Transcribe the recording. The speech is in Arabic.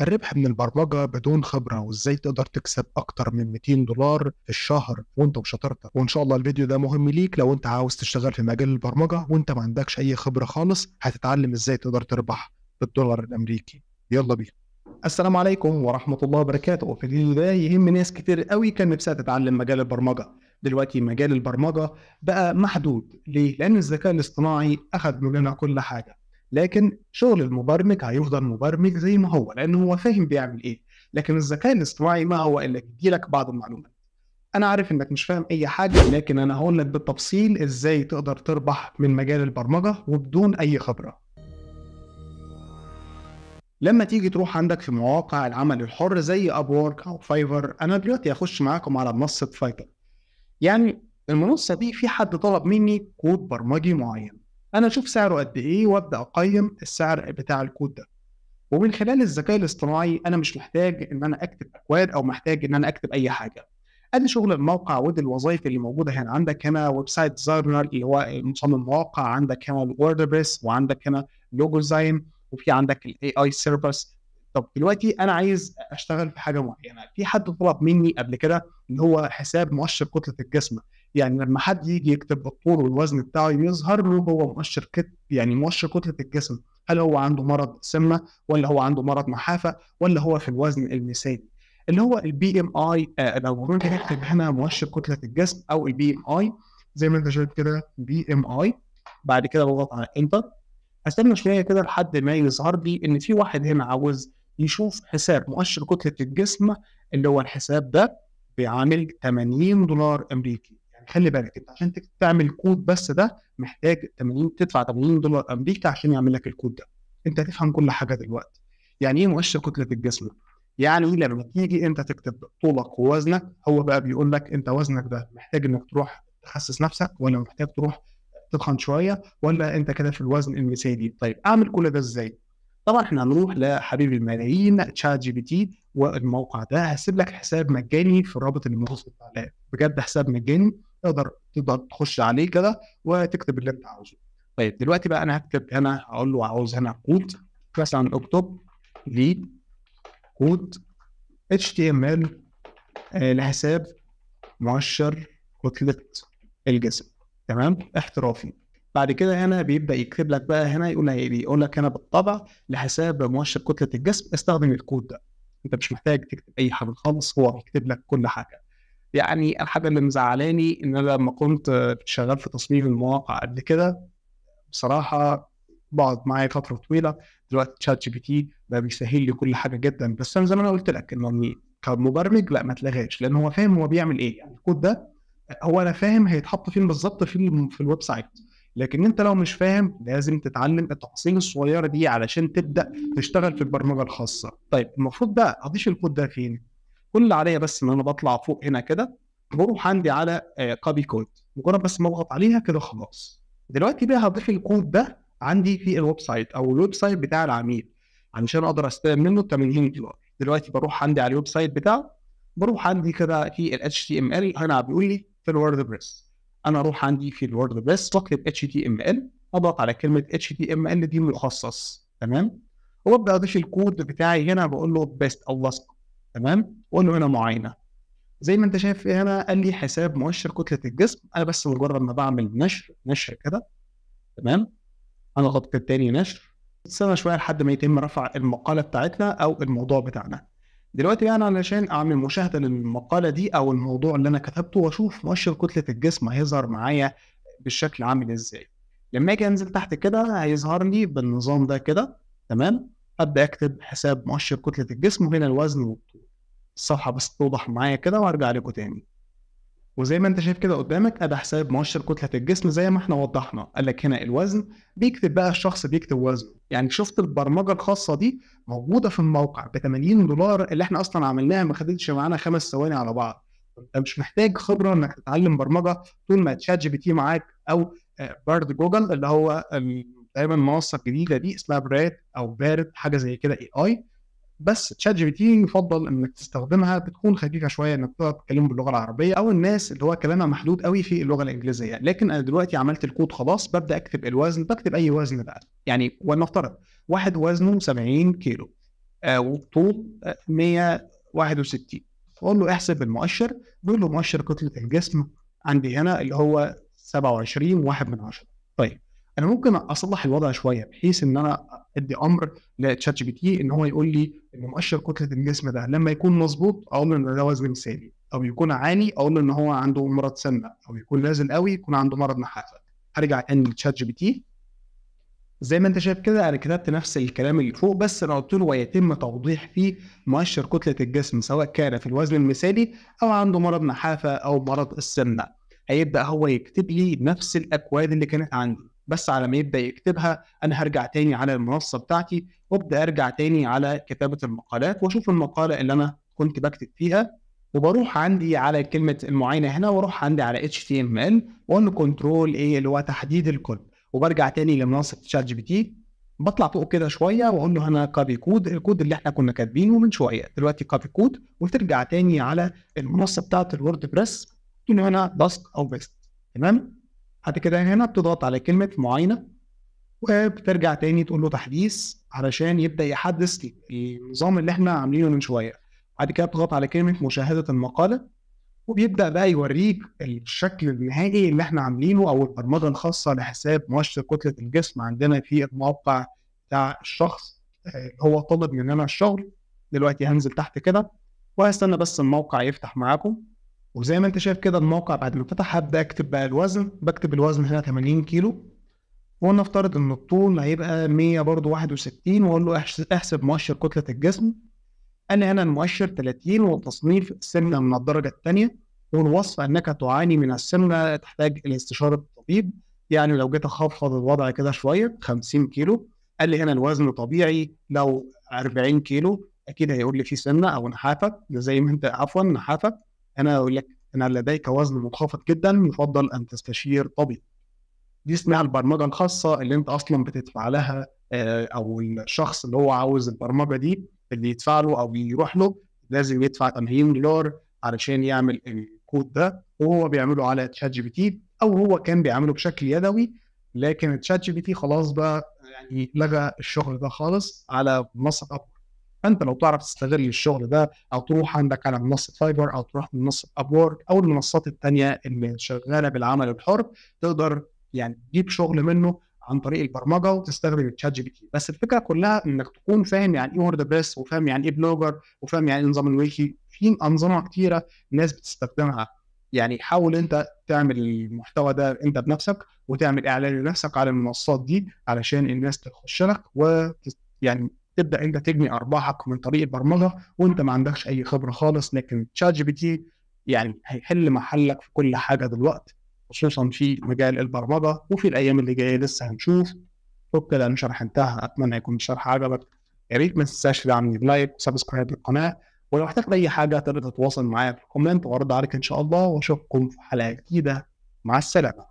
الربح من البرمجه بدون خبره وازاي تقدر تكسب اكتر من 200 دولار في الشهر وانت بشطارتك وان شاء الله الفيديو ده مهم ليك لو انت عاوز تشتغل في مجال البرمجه وانت ما عندكش اي خبره خالص هتتعلم ازاي تقدر تربح بالدولار الامريكي يلا بينا السلام عليكم ورحمة الله وبركاته في الفيديو ده يهم ناس كتير قوي كان نفسها تتعلم مجال البرمجة دلوقتي مجال البرمجة بقى محدود ليه؟ لأن الذكاء الاصطناعي أخذ مننا كل حاجة لكن شغل المبرمج هيفضل مبرمج زي ما هو لان هو فاهم بيعمل ايه لكن الذكاء الاصطناعي ما هو الا يديلك بعض المعلومات انا عارف انك مش فاهم اي حاجه لكن انا هقول لك بالتفصيل ازاي تقدر تربح من مجال البرمجه وبدون اي خبره لما تيجي تروح عندك في مواقع العمل الحر زي وورك او فايفر انا دلوقتي هخش معاكم على منصه فايفر يعني المنصه دي في حد طلب مني كود برمجي معين انا اشوف سعره قد ايه وابدا اقيم السعر بتاع الكود ده ومن خلال الذكاء الاصطناعي انا مش محتاج ان انا اكتب اكواد او محتاج ان انا اكتب اي حاجه ادي شغل الموقع ودي الوظائف اللي موجوده هنا عندك هنا ويب سايت ديزاينر اللي هو مصمم مواقع عندك هنا الووردبريس وعندك هنا لوجو ديزاين وفي عندك الاي اي سيرفرس طب دلوقتي انا عايز اشتغل في حاجه معينه في حد طلب مني قبل كده ان هو حساب مؤشر كتله الجسم يعني لما حد يجي يكتب الطول والوزن بتاعه يظهر له هو مؤشر كت يعني مؤشر كتله الجسم هل هو عنده مرض سمه ولا هو عنده مرض نحافه ولا هو في الوزن المثالي اللي هو البي ام آه، اي لو نكتب هنا مؤشر كتله الجسم او البي ام اي زي ما انت شايف كده بي ام اي بعد كده بضغط على انتر هستنى شويه كده لحد ما يظهر لي ان في واحد هنا عاوز يشوف حساب مؤشر كتله الجسم اللي هو الحساب ده بيعامل 80 دولار امريكي يعني خلي بالك انت عشان تعمل كود بس ده محتاج 80 تدفع 80 دولار امريكا عشان يعمل لك الكود ده انت هتفهم كل حاجه دلوقتي يعني ايه مؤشر كتله الجسم يعني لما تيجي انت تكتب طولك ووزنك هو بقى بيقول لك انت وزنك ده محتاج انك تروح تخسس نفسك ولا محتاج تروح تتخن شويه ولا انت كده في الوزن المثالي طيب اعمل كل ده ازاي طبعا احنا هنروح لحبيب الملايين تشات جي بي تي والموقع ده هسيب لك حساب مجاني في الرابط اللي موجود في التعليق بجد حساب مجاني تقدر تقدر تخش عليه كده وتكتب اللي انت عاوزه طيب دلوقتي بقى انا هكتب هنا اقول له عاوز هنا كود مثلا اكتب لي كود اتش تي ام ال آه، لحساب مؤشر كتلة الجسم تمام احترافي بعد كده هنا بيبدا يكتب لك بقى هنا يقول إيه؟ يقول لك هنا بالطبع لحساب مؤشر كتله الجسم استخدم الكود ده انت مش محتاج تكتب اي حاجه خالص هو بيكتب لك كل حاجه يعني الحاجه اللي مزعلاني ان انا لما كنت شغال في تصميم المواقع قبل كده بصراحه بقعد معايا فتره طويله دلوقتي تشات جي بي تي بقى بيسهل لي كل حاجه جدا بس انا زي ما انا قلت لك انه كمبرمج لا ما تلغاش لان هو فاهم هو بيعمل ايه يعني الكود ده هو انا فاهم هيتحط فين بالظبط في في الويب سايت لكن انت لو مش فاهم لازم تتعلم التفاصيل الصغيره دي علشان تبدا تشتغل في البرمجه الخاصه طيب المفروض بقى اضيف الكود ده فين كل اللي عليا بس ان انا بطلع فوق هنا كده بروح عندي على كابي آه، كود مجرد بس ما اضغط عليها كده خلاص دلوقتي بقى هضيف الكود ده عندي في الويب سايت او الويب سايت بتاع العميل علشان اقدر استلم منه 80 دولار دلوقتي بروح عندي على الويب سايت بتاعه بروح عندي كده في ال HTML هنا بيقول لي في الورد بريس انا اروح عندي في الورد بريس واكتب HTML اضغط على كلمه HTML دي مخصص تمام وابدا اضيف الكود بتاعي هنا بقول له بيست او لصق تمام واقول له هنا معاينه زي ما انت شايف هنا قال لي حساب مؤشر كتله الجسم انا بس مجرد ما بعمل نشر نشر كده تمام انا الخط تاني نشر استنى شويه لحد ما يتم رفع المقاله بتاعتنا او الموضوع بتاعنا دلوقتي بقى يعني انا علشان اعمل مشاهده للمقاله دي او الموضوع اللي انا كتبته واشوف مؤشر كتله الجسم هيظهر معايا بالشكل عامل ازاي لما اجي انزل تحت كده هيظهر لي بالنظام ده كده تمام ابدا اكتب حساب مؤشر كتله الجسم وهنا الوزن والطول الصفحه بس توضح معايا كده وهرجع لكم تاني وزي ما انت شايف كده قدامك ادى حساب مؤشر كتله الجسم زي ما احنا وضحنا قال لك هنا الوزن بيكتب بقى الشخص بيكتب وزنه يعني شفت البرمجه الخاصه دي موجوده في الموقع ب 80 دولار اللي احنا اصلا عملناها ما خدتش معانا خمس ثواني على بعض انت مش محتاج خبره انك تتعلم برمجه طول ما تشات جي بي تي معاك او آه، بارد جوجل اللي هو دايما المنصه الجديده دي اسمها براد او بارد حاجه زي كده اي اي بس تشات جي بي تي يفضل انك تستخدمها بتكون خفيفه شويه انك تقدر تتكلم باللغه العربيه او الناس اللي هو كلامها محدود قوي في اللغه الانجليزيه يعني لكن انا دلوقتي عملت الكود خلاص ببدا اكتب الوزن بكتب اي وزن بقى يعني ولنفترض واحد وزنه 70 كيلو والطول 161 اقول له احسب المؤشر بيقول له مؤشر كتله الجسم عندي هنا اللي هو 27 واحد من عشرة طيب انا ممكن اصلح الوضع شويه بحيث ان انا ادي امر لتشات جي بي تي ان هو يقول لي ان مؤشر كتله الجسم ده لما يكون مظبوط اقول له ان ده وزن مثالي او يكون عاني اقول له ان هو عنده مرض سمنه او يكون نازل قوي يكون عنده مرض نحافه هرجع تاني لتشات جي بي تي زي ما انت شايف كده انا كتبت نفس الكلام اللي فوق بس انا قلت له ويتم توضيح فيه مؤشر كتله الجسم سواء كان في الوزن المثالي او عنده مرض نحافه او مرض السمنه هيبدا هو يكتب لي نفس الاكواد اللي كانت عندي بس على ما يبدا يكتبها انا هرجع تاني على المنصه بتاعتي وابدا ارجع تاني على كتابه المقالات واشوف المقاله اللي انا كنت بكتب فيها وبروح عندي على كلمه المعاينه هنا واروح عندي على HTML واقول كنترول ايه اللي هو تحديد الكود وبرجع تاني لمنصه شات جي بي تي بطلع فوق كده شويه واقول له هنا كابي كود الكود اللي احنا كنا كاتبينه من شويه دلوقتي كابي كود وترجع تاني على المنصه بتاعه الورد بريس تقول له هنا داسك او بيست تمام بعد كده يعني هنا بتضغط على كلمة معاينة وبترجع تاني تقول له تحديث علشان يبدأ يحدث النظام اللي احنا عاملينه من شوية بعد كده بتضغط على كلمة مشاهدة المقالة وبيبدأ بقى يوريك الشكل النهائي اللي احنا عاملينه أو البرمجة الخاصة لحساب مؤشر كتلة الجسم عندنا في الموقع بتاع الشخص آه، هو طلب مننا الشغل دلوقتي هنزل تحت كده وهستنى بس الموقع يفتح معاكم وزي ما انت شايف كده الموقع بعد ما فتح هبدا اكتب بقى الوزن بكتب الوزن هنا 80 كيلو ونفترض ان الطول هيبقى 100 برضه 61 واقول له احسب مؤشر كتله الجسم انا هنا المؤشر 30 والتصنيف السمنه من الدرجه الثانيه والوصف انك تعاني من السمنه تحتاج الى استشاره الطبيب يعني لو جيت اخفض الوضع كده شويه 50 كيلو قال لي هنا الوزن طبيعي لو 40 كيلو اكيد هيقول لي في سمنه او نحافه زي ما انت عفوا نحافه هنا يقول لك انا لديك وزن منخفض جدا يفضل أن تستشير طبيب دي اسمها البرمجة الخاصة اللي أنت أصلا بتدفع لها آه، أو الشخص اللي هو عاوز البرمجة دي اللي يدفع له أو يروح له لازم يدفع 80 دولار علشان يعمل الكود ده وهو بيعمله على تشات جي بي تي او هو كان بيعمله بشكل يدوي لكن تشات جي بي تي خلاص بقى يعني لغى الشغل ده خالص على منصه ابورك فانت لو تعرف تستغل الشغل ده او تروح عندك على منصه فايبر او تروح منصه ابورك او المنصات الثانيه اللي شغاله بالعمل الحر تقدر يعني تجيب شغل منه عن طريق البرمجه وتستخدم الشات جي بي تي بس الفكره كلها انك تكون فاهم يعني ايه وورد بريس وفاهم يعني ايه بلوجر وفاهم يعني ايه نظام الويكي في انظمه كتيره الناس بتستخدمها يعني حاول انت تعمل المحتوى ده انت بنفسك وتعمل اعلان لنفسك على المنصات دي علشان الناس تخش لك و يعني تبدا انت تجني ارباحك من طريق البرمجه وانت ما عندكش اي خبره خالص لكن تشات جي بي تي يعني هيحل محلك في كل حاجه دلوقتي خصوصا في مجال البرمجه وفي الايام اللي جايه لسه هنشوف وبكده الشرح انتهى اتمنى يكون الشرح عجبك يا ريت ما تنساش تعمل لايك وسبسكرايب للقناه ولو احتجت اي حاجه تقدر تتواصل معايا في الكومنت وارد عليك ان شاء الله واشوفكم في حلقه جديده مع السلامه